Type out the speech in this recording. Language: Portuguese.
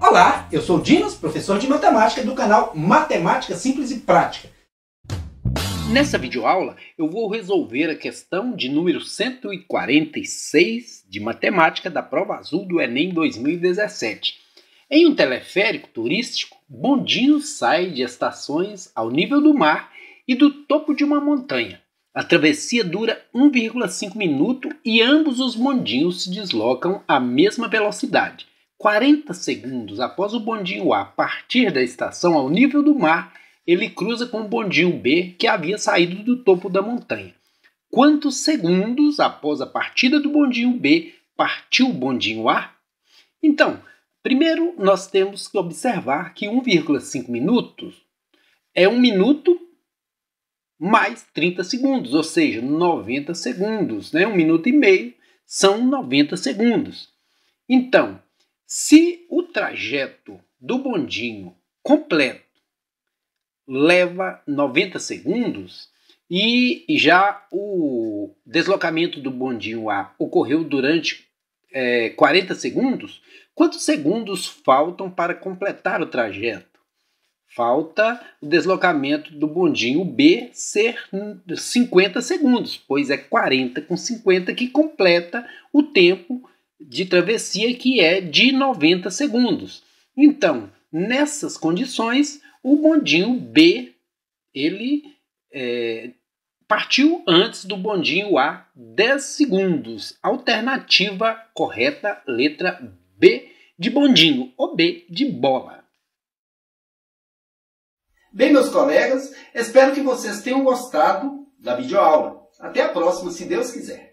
Olá, eu sou o Dinos, professor de matemática do canal Matemática Simples e Prática. Nessa videoaula, eu vou resolver a questão de número 146 de matemática da prova azul do Enem 2017. Em um teleférico turístico, Bondinho sai de estações ao nível do mar e do topo de uma montanha. A travessia dura 1,5 minuto e ambos os bondinhos se deslocam à mesma velocidade. 40 segundos após o bondinho A partir da estação ao nível do mar, ele cruza com o bondinho B que havia saído do topo da montanha. Quantos segundos após a partida do bondinho B partiu o bondinho A? Então, primeiro nós temos que observar que 1,5 minutos é 1 minuto mais 30 segundos, ou seja, 90 segundos. Né? 1 minuto e meio são 90 segundos. Então, se o trajeto do bondinho completo leva 90 segundos e já o deslocamento do bondinho A ocorreu durante é, 40 segundos, quantos segundos faltam para completar o trajeto? Falta o deslocamento do bondinho B ser 50 segundos, pois é 40 com 50 que completa o tempo de travessia que é de 90 segundos. Então, nessas condições, o bondinho B ele é, partiu antes do bondinho A 10 segundos. Alternativa correta, letra B de bondinho ou B de bola. Bem, meus colegas, espero que vocês tenham gostado da videoaula. Até a próxima, se Deus quiser.